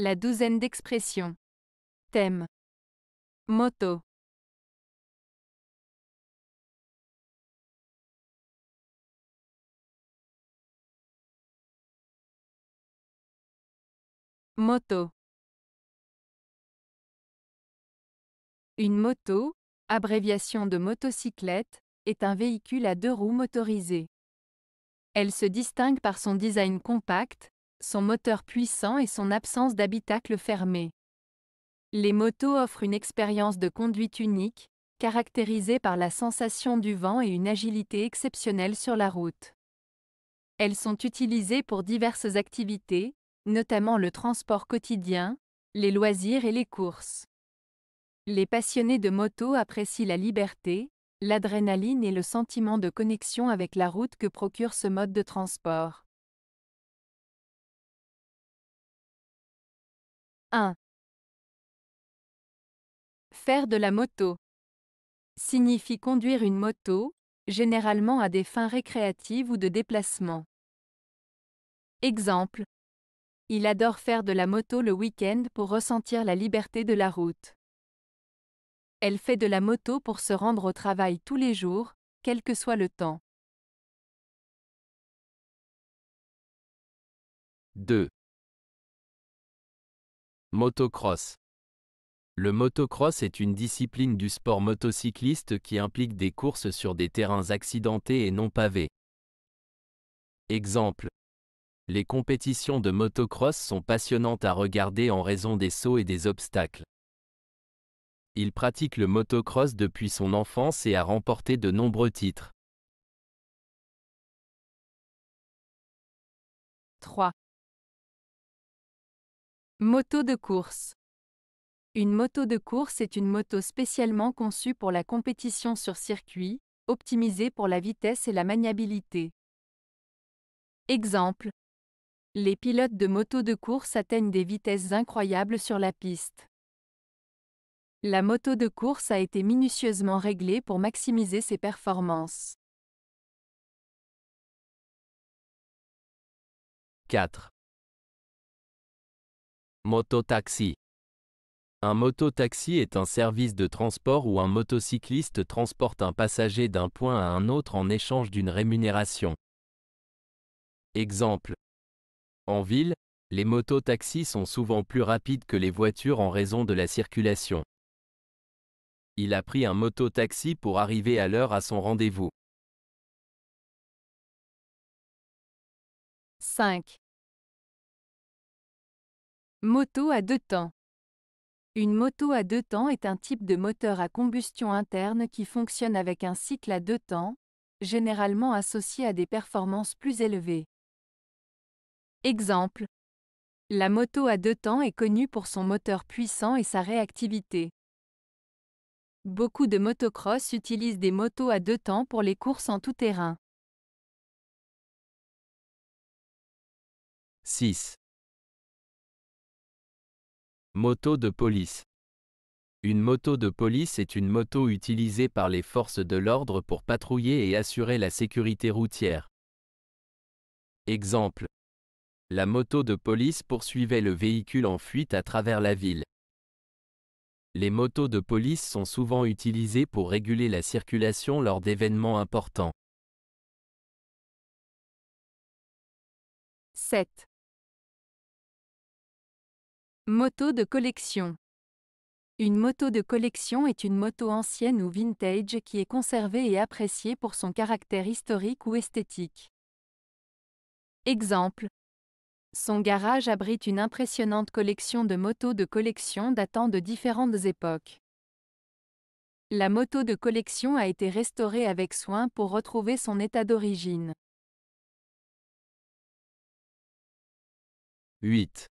La douzaine d'expressions. Thème. Moto. Moto. Une moto, abréviation de motocyclette, est un véhicule à deux roues motorisées. Elle se distingue par son design compact, son moteur puissant et son absence d'habitacle fermé. Les motos offrent une expérience de conduite unique, caractérisée par la sensation du vent et une agilité exceptionnelle sur la route. Elles sont utilisées pour diverses activités, notamment le transport quotidien, les loisirs et les courses. Les passionnés de moto apprécient la liberté, l'adrénaline et le sentiment de connexion avec la route que procure ce mode de transport. 1. Faire de la moto signifie conduire une moto, généralement à des fins récréatives ou de déplacement. Exemple. Il adore faire de la moto le week-end pour ressentir la liberté de la route. Elle fait de la moto pour se rendre au travail tous les jours, quel que soit le temps. 2. Motocross. Le motocross est une discipline du sport motocycliste qui implique des courses sur des terrains accidentés et non pavés. Exemple. Les compétitions de motocross sont passionnantes à regarder en raison des sauts et des obstacles. Il pratique le motocross depuis son enfance et a remporté de nombreux titres. 3. Moto de course. Une moto de course est une moto spécialement conçue pour la compétition sur circuit, optimisée pour la vitesse et la maniabilité. Exemple. Les pilotes de moto de course atteignent des vitesses incroyables sur la piste. La moto de course a été minutieusement réglée pour maximiser ses performances. 4. Mototaxi. Un mototaxi est un service de transport où un motocycliste transporte un passager d'un point à un autre en échange d'une rémunération. Exemple. En ville, les mototaxis sont souvent plus rapides que les voitures en raison de la circulation. Il a pris un mototaxi pour arriver à l'heure à son rendez-vous. 5. Moto à deux temps. Une moto à deux temps est un type de moteur à combustion interne qui fonctionne avec un cycle à deux temps, généralement associé à des performances plus élevées. Exemple. La moto à deux temps est connue pour son moteur puissant et sa réactivité. Beaucoup de motocross utilisent des motos à deux temps pour les courses en tout terrain. 6. Moto de police. Une moto de police est une moto utilisée par les forces de l'ordre pour patrouiller et assurer la sécurité routière. Exemple. La moto de police poursuivait le véhicule en fuite à travers la ville. Les motos de police sont souvent utilisées pour réguler la circulation lors d'événements importants. 7. Moto de collection. Une moto de collection est une moto ancienne ou vintage qui est conservée et appréciée pour son caractère historique ou esthétique. Exemple. Son garage abrite une impressionnante collection de motos de collection datant de différentes époques. La moto de collection a été restaurée avec soin pour retrouver son état d'origine. 8.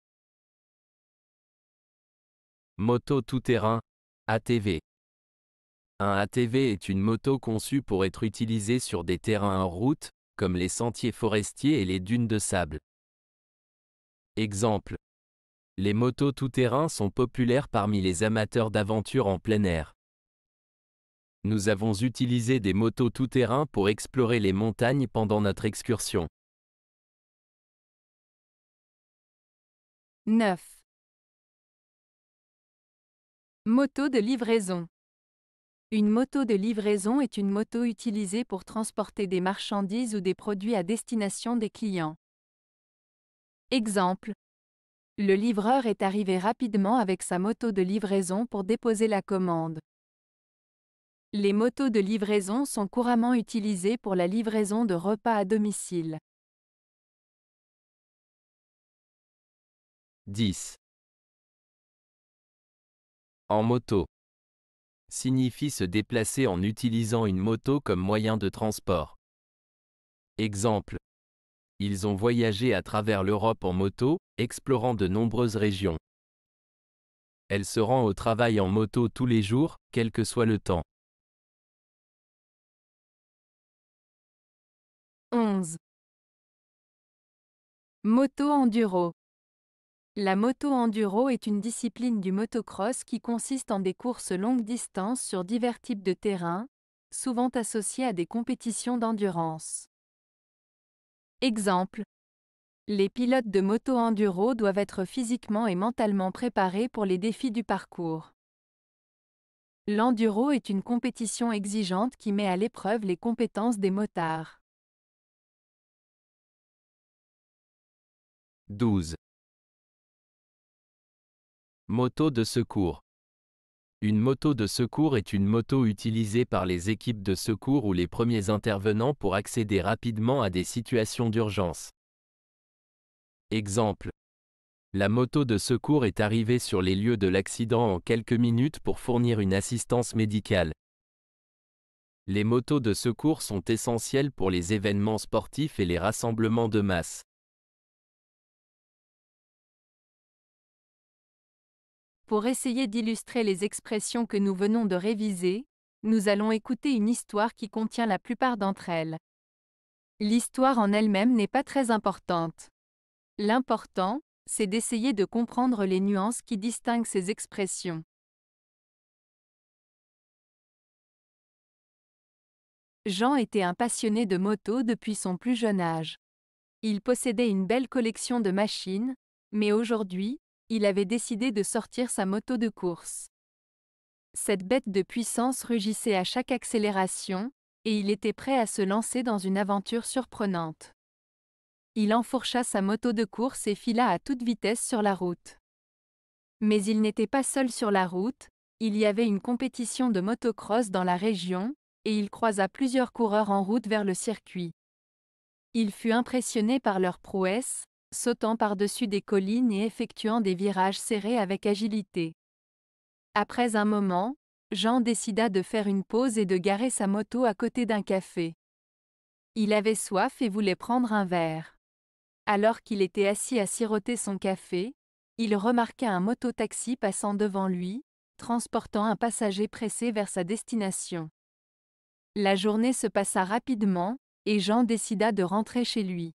Moto tout-terrain, ATV. Un ATV est une moto conçue pour être utilisée sur des terrains en route, comme les sentiers forestiers et les dunes de sable. Exemple. Les motos tout-terrain sont populaires parmi les amateurs d'aventure en plein air. Nous avons utilisé des motos tout-terrain pour explorer les montagnes pendant notre excursion. 9. Moto de livraison. Une moto de livraison est une moto utilisée pour transporter des marchandises ou des produits à destination des clients. Exemple. Le livreur est arrivé rapidement avec sa moto de livraison pour déposer la commande. Les motos de livraison sont couramment utilisées pour la livraison de repas à domicile. 10. En moto. Signifie se déplacer en utilisant une moto comme moyen de transport. Exemple. Ils ont voyagé à travers l'Europe en moto, explorant de nombreuses régions. Elle se rend au travail en moto tous les jours, quel que soit le temps. 11. Moto enduro. La moto enduro est une discipline du motocross qui consiste en des courses longues distances sur divers types de terrains, souvent associées à des compétitions d'endurance. Exemple Les pilotes de moto enduro doivent être physiquement et mentalement préparés pour les défis du parcours. L'enduro est une compétition exigeante qui met à l'épreuve les compétences des motards. 12. Moto de secours. Une moto de secours est une moto utilisée par les équipes de secours ou les premiers intervenants pour accéder rapidement à des situations d'urgence. Exemple. La moto de secours est arrivée sur les lieux de l'accident en quelques minutes pour fournir une assistance médicale. Les motos de secours sont essentielles pour les événements sportifs et les rassemblements de masse. Pour essayer d'illustrer les expressions que nous venons de réviser, nous allons écouter une histoire qui contient la plupart d'entre elles. L'histoire en elle-même n'est pas très importante. L'important, c'est d'essayer de comprendre les nuances qui distinguent ces expressions. Jean était un passionné de moto depuis son plus jeune âge. Il possédait une belle collection de machines, mais aujourd'hui, il avait décidé de sortir sa moto de course. Cette bête de puissance rugissait à chaque accélération, et il était prêt à se lancer dans une aventure surprenante. Il enfourcha sa moto de course et fila à toute vitesse sur la route. Mais il n'était pas seul sur la route, il y avait une compétition de motocross dans la région, et il croisa plusieurs coureurs en route vers le circuit. Il fut impressionné par leur prouesse, sautant par-dessus des collines et effectuant des virages serrés avec agilité. Après un moment, Jean décida de faire une pause et de garer sa moto à côté d'un café. Il avait soif et voulait prendre un verre. Alors qu'il était assis à siroter son café, il remarqua un mototaxi passant devant lui, transportant un passager pressé vers sa destination. La journée se passa rapidement, et Jean décida de rentrer chez lui.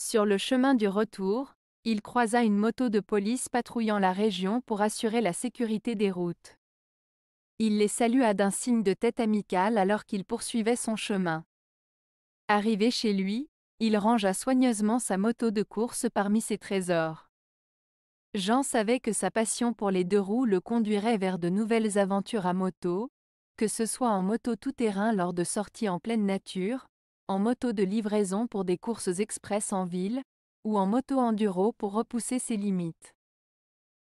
Sur le chemin du retour, il croisa une moto de police patrouillant la région pour assurer la sécurité des routes. Il les salua d'un signe de tête amical alors qu'il poursuivait son chemin. Arrivé chez lui, il rangea soigneusement sa moto de course parmi ses trésors. Jean savait que sa passion pour les deux roues le conduirait vers de nouvelles aventures à moto, que ce soit en moto tout-terrain lors de sorties en pleine nature, en moto de livraison pour des courses express en ville, ou en moto enduro pour repousser ses limites.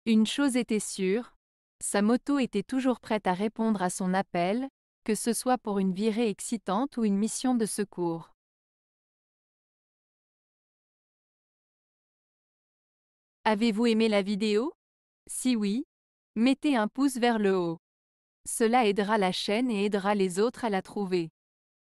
Une chose était sûre, sa moto était toujours prête à répondre à son appel, que ce soit pour une virée excitante ou une mission de secours. Avez-vous aimé la vidéo Si oui, mettez un pouce vers le haut. Cela aidera la chaîne et aidera les autres à la trouver.